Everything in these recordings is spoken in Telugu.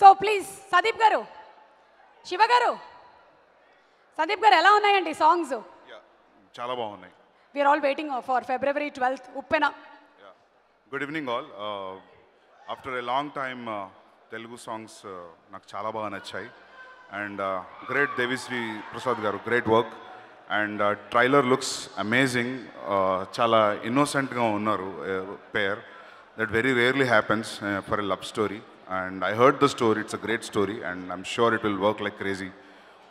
సో ప్లీజ్ సందీప్ గారు శివ గారు సందీప్ గారు ఎలా ఉన్నాయండి సాంగ్స్ చాలా బాగున్నాయి we are all waiting for February twelfth Uppena good evening all after a long time Telugu songs నాకు చాలా బాగా నచ్చాయి and great Devi Sri Prasad garu great work and trailer looks amazing చాలా ఇన్నోసెంట్గా ఉన్నారు pair that very rarely happens for a love story And I heard the story. It's a great story, and I'm sure it will work like crazy.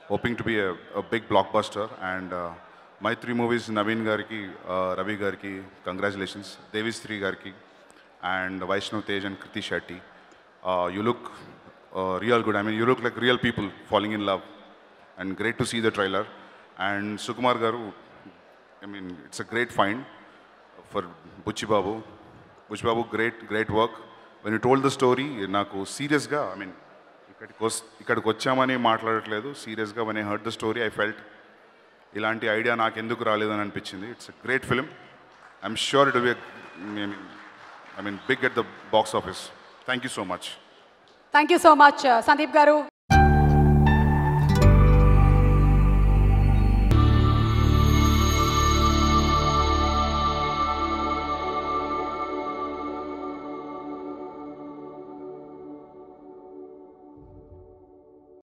Hoping to be a, a big blockbuster. And uh, my three movies, Naveen Garki, uh, Ravi Garki, congratulations. Devi Sri Garki, and Vaishnav Tej and Kriti Shetty. Uh, you look uh, real good. I mean, you look like real people falling in love. And great to see the trailer. And Sukumar Garu, I mean, it's a great find for Buchi Babu. Buchi Babu, great, great work. When you told the story నాకు సీరియస్గా ఐ మీన్ ఇక్కడికి వస్ ఇక్కడికి వచ్చామని మాట్లాడట్లేదు సీరియస్గా when I heard the story I felt ఇలాంటి ఐడియా నాకు ఎందుకు రాలేదని అనిపించింది it's a great film I'm sure it be I mean big at the box office thank you so much thank you so much Sandeep గారు